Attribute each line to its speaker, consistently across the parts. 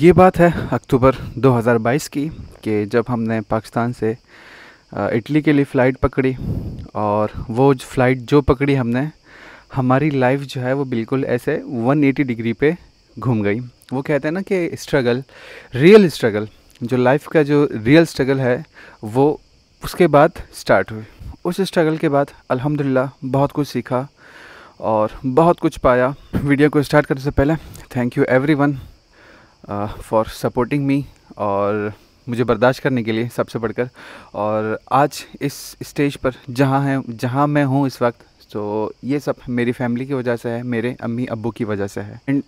Speaker 1: ये बात है अक्टूबर 2022 की कि जब हमने पाकिस्तान से इटली के लिए फ़्लाइट पकड़ी और वो फ़्लाइट जो पकड़ी हमने हमारी लाइफ जो है वो बिल्कुल ऐसे 180 डिग्री पे घूम गई वो कहते हैं ना कि स्ट्रगल रियल स्ट्रगल जो लाइफ का जो रियल स्ट्रगल है वो उसके बाद स्टार्ट हुई उस स्ट्रगल के बाद अल्हम्दुलिल्लाह बहुत कुछ सीखा और बहुत कुछ पाया वीडियो को स्टार्ट करने से पहले thank you everyone for supporting me और मुझे बर्दाश्त करने के लिए सबसे बढ़कर और आज इस स्टेज पर जहाँ हैं जहाँ मैं हूँ इस वक्त तो ये सब मेरी फैमिली की वजह से है मेरे अम्मी अबू की वजह से है and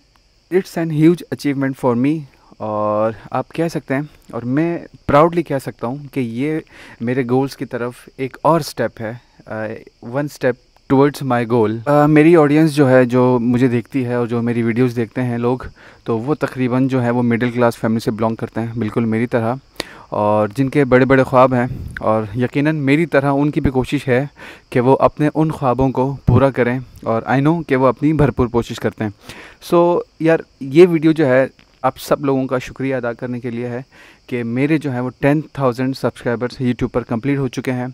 Speaker 1: it's an huge achievement for me और आप कह सकते हैं और मैं प्राउडली कह सकता हूँ कि ये मेरे गोल्स की तरफ एक और स्टेप है one step towards my goal मेरी ऑडियंस जो है जो मुझे देखती है और जो मेरी वीडियोस देखते हैं लोग तो वो तकरीबन जो है वो मिडिल क्लास फैमिली से बिलोंग करते हैं बिल्कुल मेरी तरह और जिनके बड़े बड़े ख्वाब हैं और यकीनन मेरी तरह उनकी भी कोशिश है कि वो अपने उन ख्वाबों को पूरा करें और आई नो कि वो अपनी भरपूर कोशिश करते हैं सो so, यार ये वीडियो जो है आप सब लोगों का शुक्रिया अदा करने के लिए है कि मेरे जो है वो टेन थाउजेंड सब्सक्राइबर्स यूट्यूब पर कंप्लीट हो चुके हैं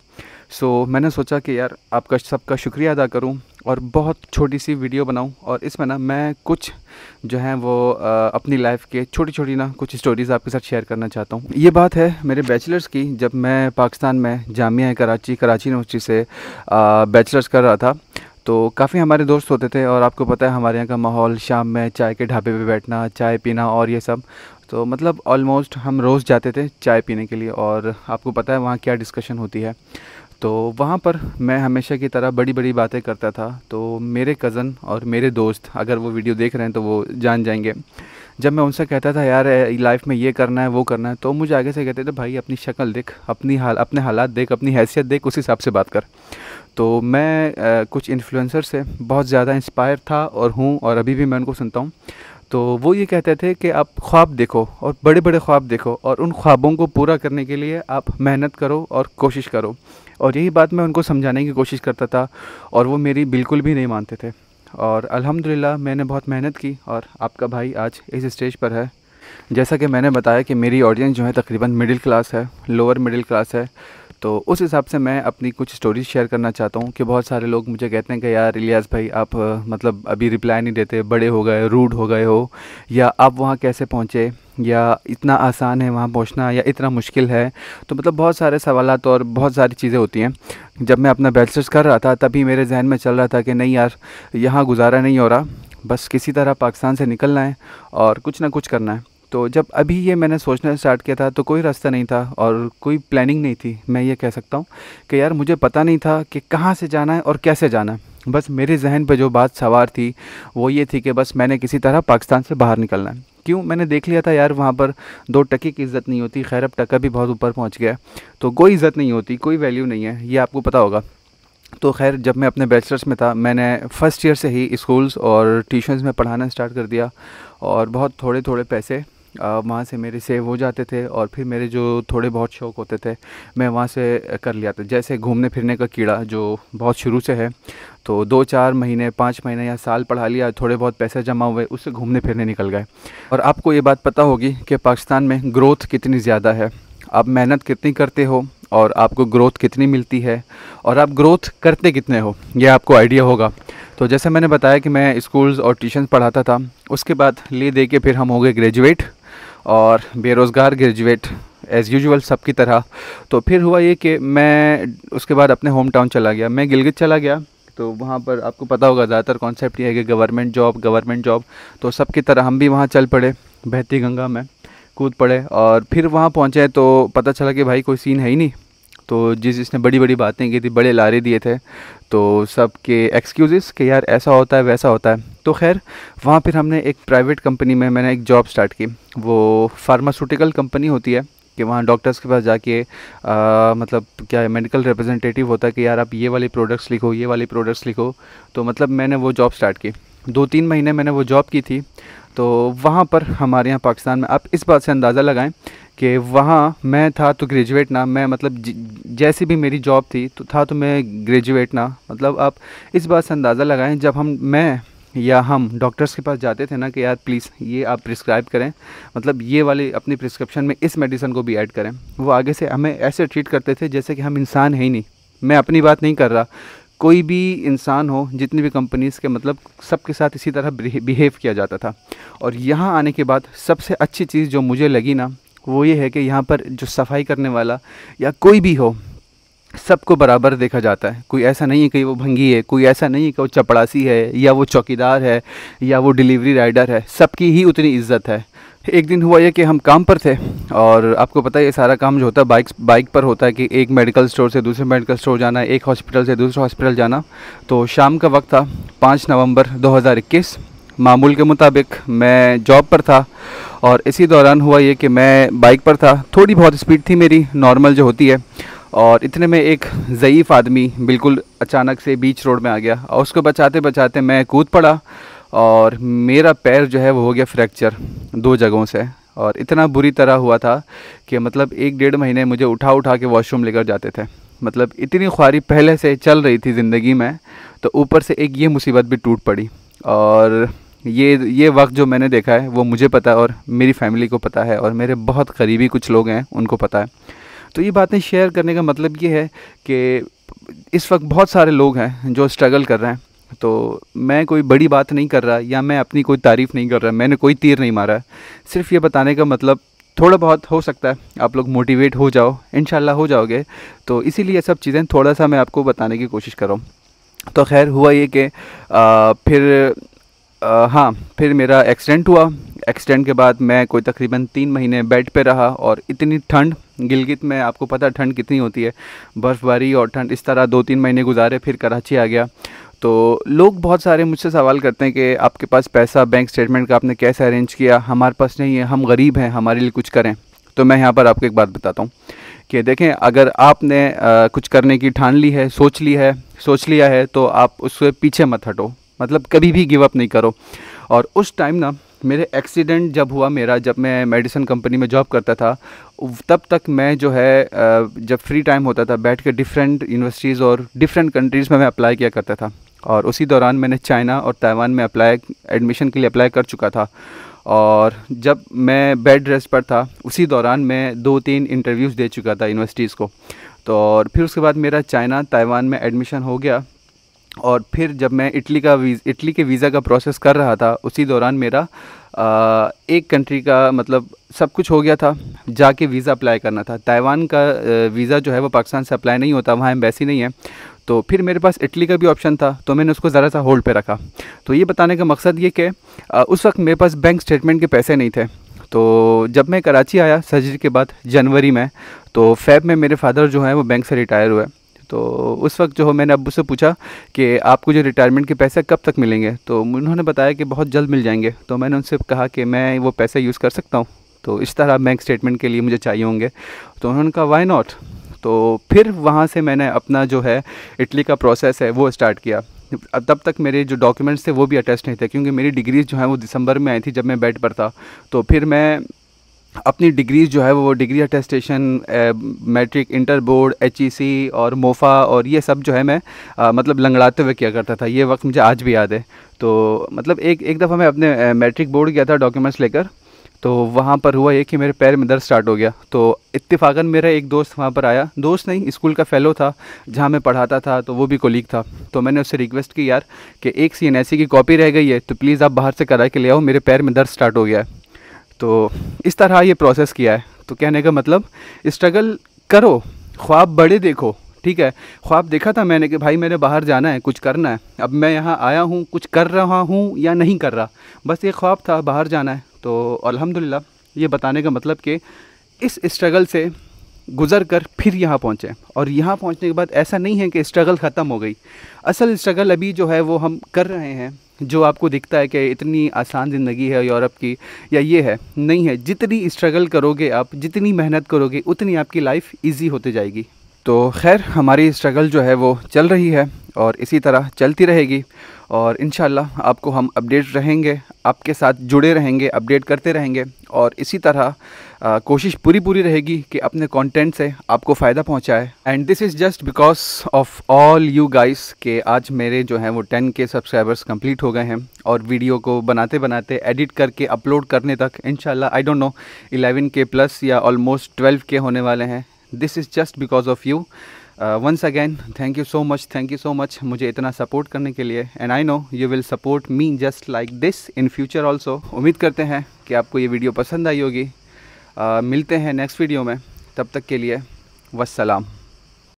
Speaker 1: सो so, मैंने सोचा कि यार आपका सबका शुक्रिया अदा करूं और बहुत छोटी सी वीडियो बनाऊं और इसमें ना मैं कुछ जो है वो आ, अपनी लाइफ के छोटी छोटी ना कुछ स्टोरीज़ आपके साथ शेयर करना चाहता हूं ये बात है मेरे बैचलर्स की जब मैं पाकिस्तान में जामिया कराची कराची यूनिवर्सिटी से बैचलर्स कर रहा था तो काफ़ी हमारे दोस्त होते थे और आपको पता है हमारे यहाँ का माहौल शाम में चाय के ढाबे पे बैठना चाय पीना और ये सब तो मतलब ऑलमोस्ट हम रोज़ जाते थे चाय पीने के लिए और आपको पता है वहाँ क्या डिस्कशन होती है तो वहाँ पर मैं हमेशा की तरह बड़ी बड़ी बातें करता था तो मेरे कज़न और मेरे दोस्त अगर वो वीडियो देख रहे हैं तो वो जान जाएंगे जब मैं उनसे कहता था यार लाइफ में ये करना है वो करना है तो मुझे आगे से कहते थे भाई अपनी शक्ल देख अपनी हाल अपने हालात देख अपनी हैसियत देख उस हिसाब से बात कर तो मैं आ, कुछ इन्फ्लुएंसर से बहुत ज़्यादा इंस्पायर था और हूँ और अभी भी मैं उनको सुनता हूँ तो वो ये कहते थे कि आप ख्वाब देखो और बड़े बड़े ख्वाब देखो और उन ख्वाबों को पूरा करने के लिए आप मेहनत करो और कोशिश करो और यही बात मैं उनको समझाने की कोशिश करता था और वो मेरी बिल्कुल भी नहीं मानते थे और अल्हम्दुलिल्लाह मैंने बहुत मेहनत की और आपका भाई आज इस स्टेज पर है जैसा कि मैंने बताया कि मेरी ऑडियंस जो है तकरीबन मिडिल क्लास है लोअर मिडिल क्लास है तो उस हिसाब से मैं अपनी कुछ स्टोरीज शेयर करना चाहता हूँ कि बहुत सारे लोग मुझे कहते हैं कि यार इलियास भाई आप मतलब अभी रिप्लाई नहीं देते बड़े हो गए रूड हो गए हो या आप वहाँ कैसे पहुँचे या इतना आसान है वहाँ पहुँचना या इतना मुश्किल है तो मतलब बहुत सारे सवाल और बहुत सारी चीज़ें होती हैं जब मैं अपना बैचलर्स कर रहा था तभी मेरे जहन में चल रहा था कि नहीं यार यहाँ गुजारा नहीं हो रहा बस किसी तरह पाकिस्तान से निकलना है और कुछ ना कुछ करना है तो जब अभी ये मैंने सोचना स्टार्ट किया था तो कोई रास्ता नहीं था और कोई प्लानिंग नहीं थी मैं ये कह सकता हूँ कि यार मुझे पता नहीं था कि कहाँ से जाना है और कैसे जाना है बस मेरे जहन पर जो बात सवार थी वो ये थी कि बस मैंने किसी तरह पाकिस्तान से बाहर निकलना है क्यों मैंने देख लिया था यार वहाँ पर दो टके की इज़्ज़त नहीं होती खैर अब टका भी बहुत ऊपर पहुँच गया तो कोई इज़्ज़त नहीं होती कोई वैल्यू नहीं है ये आपको पता होगा तो खैर जब मैं अपने बैचलर्स में था मैंने फ़र्स्ट ईयर से ही स्कूल्स और ट्यूशन्स में पढ़ाना स्टार्ट कर दिया और बहुत थोड़े थोड़े पैसे वहाँ से मेरे सेव हो जाते थे और फिर मेरे जो थोड़े बहुत शौक़ होते थे मैं वहाँ से कर लिया था जैसे घूमने फिरने का कीड़ा जो बहुत शुरू से है तो दो चार महीने पाँच महीने या साल पढ़ा लिया थोड़े बहुत पैसे जमा हुए उससे घूमने फिरने निकल गए और आपको ये बात पता होगी कि पाकिस्तान में ग्रोथ कितनी ज़्यादा है आप मेहनत कितनी करते हो और आपको ग्रोथ कितनी मिलती है और आप ग्रोथ करते कितने हो यह आपको आइडिया होगा तो जैसे मैंने बताया कि मैं स्कूल्स और ट्यूशन पढ़ाता था उसके बाद ले दे के फिर हम हो गए ग्रेजुएट और बेरोज़गार ग्रेजुएट एज़ यूजुअल सब की तरह तो फिर हुआ ये कि मैं उसके बाद अपने होम टाउन चला गया मैं गिलगित चला गया तो वहाँ पर आपको पता होगा ज़्यादातर कॉन्सेप्ट ये है कि गवर्नमेंट जॉब गवर्नमेंट जॉब तो सब की तरह हम भी वहाँ चल पड़े बहती गंगा में कूद पड़े और फिर वहाँ पहुँचे तो पता चला कि भाई कोई सीन है ही नहीं तो जिस जिसने बड़ी बड़ी बातें की थी बड़े लारे दिए थे तो सब के एक्सक्यूज़ कि यार ऐसा होता है वैसा होता है तो खैर वहाँ फिर हमने एक प्राइवेट कंपनी में मैंने एक जॉब स्टार्ट की वो फार्मास्यूटिकल कंपनी होती है कि वहाँ डॉक्टर्स के पास जाके मतलब क्या है मेडिकल रिप्रेजेंटेटिव होता है कि यार आप ये वाले प्रोडक्ट्स लिखो ये वाले प्रोडक्ट्स लिखो तो मतलब मैंने वो जॉब स्टार्ट की दो तीन महीने मैंने वो जॉब की थी तो वहाँ पर हमारे यहाँ पाकिस्तान में आप इस बात से अंदाज़ा लगाएं कि वहाँ मैं था तो ग्रेजुएट ना मैं मतलब जैसी भी मेरी जॉब थी तो था तो मैं ग्रेजुएट ना मतलब आप इस बात से अंदाज़ा लगाएं जब हम मैं या हम डॉक्टर्स के पास जाते थे ना कि यार प्लीज़ ये आप प्रिस्क्राइब करें मतलब ये वाले अपनी प्रिस्क्रिप्शन में इस मेडिसन को भी ऐड करें वो आगे से हमें ऐसे ट्रीट करते थे जैसे कि हम इंसान है ही नहीं मैं अपनी बात नहीं कर रहा कोई भी इंसान हो जितनी भी कंपनीज़ के मतलब सबके साथ इसी तरह बिहेव किया जाता था और यहाँ आने के बाद सबसे अच्छी चीज़ जो मुझे लगी ना वो ये है कि यहाँ पर जो सफाई करने वाला या कोई भी हो सबको बराबर देखा जाता है कोई ऐसा नहीं है कि वो भंगी है कोई ऐसा नहीं है कि वो चपड़ासी है या वो चौकीदार है या वो डिलीवरी राइडर है सबकी ही उतनी इज्जत है एक दिन हुआ यह कि हम काम पर थे और आपको पता है ये सारा काम जो होता है बाइक बाइक पर होता है कि एक मेडिकल स्टोर से दूसरे मेडिकल स्टोर जाना एक हॉस्पिटल से दूसरे हॉस्पिटल जाना तो शाम का वक्त था पाँच नवंबर 2021 मामूल के मुताबिक मैं जॉब पर था और इसी दौरान हुआ ये कि मैं बाइक पर था थोड़ी बहुत स्पीड थी मेरी नॉर्मल जो होती है और इतने में एक ज़यीफ़ आदमी बिल्कुल अचानक से बीच रोड में आ गया और उसको बचाते बचाते मैं कूद पड़ा और मेरा पैर जो है वो हो गया फ्रैक्चर दो जगहों से और इतना बुरी तरह हुआ था कि मतलब एक डेढ़ महीने मुझे उठा उठा के वॉशरूम लेकर जाते थे मतलब इतनी ख्वारी पहले से चल रही थी ज़िंदगी में तो ऊपर से एक ये मुसीबत भी टूट पड़ी और ये ये वक्त जो मैंने देखा है वो मुझे पता है और मेरी फैमिली को पता है और मेरे बहुत करीबी कुछ लोग हैं उनको पता है तो ये बातें शेयर करने का मतलब ये है कि इस वक्त बहुत सारे लोग हैं जो स्ट्रगल कर रहे हैं तो मैं कोई बड़ी बात नहीं कर रहा या मैं अपनी कोई तारीफ़ नहीं कर रहा मैंने कोई तीर नहीं मारा सिर्फ ये बताने का मतलब थोड़ा बहुत हो सकता है आप लोग मोटिवेट हो जाओ इन हो जाओगे तो इसीलिए सब चीज़ें थोड़ा सा मैं आपको बताने की कोशिश कर रहा हूँ तो खैर हुआ ये कि फिर आ, हाँ फिर मेरा एक्सीडेंट हुआ एक्सीडेंट के बाद मैं कोई तकरीबन तीन महीने बेड पे रहा और इतनी ठंड गिलगित में आपको पता ठंड कितनी होती है बर्फ़बारी और ठंड इस तरह दो तीन महीने गुजारे फिर कराची आ गया तो लोग बहुत सारे मुझसे सवाल करते हैं कि आपके पास पैसा बैंक स्टेटमेंट का आपने कैसे अरेंज किया हमारे पास नहीं है हम गरीब हैं हमारे लिए कुछ करें तो मैं यहाँ पर आपको एक बात बताता हूँ कि देखें अगर आपने आ, कुछ करने की ठान ली है सोच ली है सोच लिया है तो आप उससे पीछे मत हटो मतलब कभी भी गिवअप नहीं करो और उस टाइम ना मेरे एक्सीडेंट जब हुआ मेरा जब मैं मेडिसन कंपनी में जॉब करता था तब तक मैं जो है जब फ्री टाइम होता था बैठ के डिफरेंट यूनिवर्सिटीज़ और डिफरेंट कंट्रीज़ में मैं अप्लाई किया करता था और उसी दौरान मैंने चाइना और ताइवान में अप्लाई एडमिशन के लिए अप्लाई कर चुका था और जब मैं बेड रेस्ट पर था उसी दौरान मैं दो तीन इंटरव्यूज़ दे चुका था यूनिवर्सिटीज़ को तो और फिर उसके बाद मेरा चाइना ताइवान में एडमिशन हो गया और फिर जब मैं इटली का वीज़ इटली के वीज़ा का प्रोसेस कर रहा था उसी दौरान मेरा आ, एक कंट्री का मतलब सब कुछ हो गया था जाके वीज़ा अप्लाई करना था ताइवान का वीज़ा जो है वो पाकिस्तान से अप्लाई नहीं होता वहाँ एम्बेसी नहीं है तो फिर मेरे पास इटली का भी ऑप्शन था तो मैंने उसको ज़रा सा होल्ड पे रखा तो ये बताने का मकसद ये कि उस वक्त मेरे पास बैंक स्टेटमेंट के पैसे नहीं थे तो जब मैं कराची आया सर्जरी के बाद जनवरी में तो फैब में मेरे फादर जो हैं वो बैंक से रिटायर हुए तो उस वक्त जो मैंने अबू से पूछा कि आपको जो रिटायरमेंट के पैसे कब तक मिलेंगे तो उन्होंने बताया कि बहुत जल्द मिल जाएंगे तो मैंने उनसे कहा कि मैं वो पैसे यूज़ कर सकता हूँ तो इस तरह बैंक स्टेटमेंट के लिए मुझे चाहिए होंगे तो उन्होंने कहा वाई नॉट तो फिर वहाँ से मैंने अपना जो है इटली का प्रोसेस है वो स्टार्ट किया तब तक मेरे जो डॉक्यूमेंट्स थे वो भी अटैच नहीं थे क्योंकि मेरी डिग्रीज़ जो हैं वो दिसंबर में आई थी जब मैं बेड पर था तो फिर मैं अपनी डिग्रीज जो है वो degree attestation matric inter board H और मोफा और ये सब जो है मैं आ, मतलब लंगड़ाते हुए किया करता था ये वक्त मुझे आज भी याद है तो मतलब एक एक दफ़ा मैं अपने मैट्रिक बोर्ड गया था डॉक्यूमेंट्स लेकर तो वहाँ पर हुआ ये कि मेरे पैर में दर्द स्टार्ट हो गया तो इतफाक़न मेरा एक दोस्त वहाँ पर आया दोस्त नहीं स्कूल का फेलो था जहाँ मैं पढ़ाता था तो वो भी कोलीग था तो मैंने उससे रिक्वेस्ट की यार कि एक सी की कॉपी रह गई है तो प्लीज़ आप बाहर से करा के ले आओ मेरे पैर में दर्द स्टार्ट हो गया है तो इस तरह ये प्रोसेस किया है तो कहने का मतलब स्ट्रगल करो ख्वाब बड़े देखो ठीक है ख्वाब देखा था मैंने कि भाई मैंने बाहर जाना है कुछ करना है अब मैं यहाँ आया हूँ कुछ कर रहा हूँ या नहीं कर रहा बस ये ख्वाब था बाहर जाना है तो अल्हम्दुलिल्लाह ये बताने का मतलब कि इस स्ट्रगल से गुज़र कर फिर यहाँ पहुँचे और यहाँ पहुँचने के बाद ऐसा नहीं है कि स्ट्रगल ख़त्म हो गई असल स्ट्रगल अभी जो है वो हम कर रहे हैं जो आपको दिखता है कि इतनी आसान ज़िंदगी है यूरोप की या ये है नहीं है जितनी स्ट्रगल करोगे आप जितनी मेहनत करोगे उतनी आपकी लाइफ इजी होती जाएगी तो खैर हमारी स्ट्रगल जो है वो चल रही है और इसी तरह चलती रहेगी और इन आपको हम अपडेट रहेंगे आपके साथ जुड़े रहेंगे अपडेट करते रहेंगे और इसी तरह आ, कोशिश पूरी पूरी रहेगी कि अपने कंटेंट से आपको फ़ायदा पहुंचाए and this is just because of all you guys के आज मेरे जो हैं वो 10 के सब्सक्राइबर्स कंप्लीट हो गए हैं और वीडियो को बनाते बनाते एडिट करके अपलोड करने तक in I don't know eleven K plus या ऑलमोस्ट ट्वेल्व के होने वाले हैं this is just because of you once again thank you so much thank you so much मुझे इतना सपोर्ट करने के लिए and I know you will support me just like this in future also उम्मीद करते हैं कि आपको ये वीडियो पसंद आई होगी uh, मिलते हैं नेक्स्ट वीडियो में तब तक के लिए वसलाम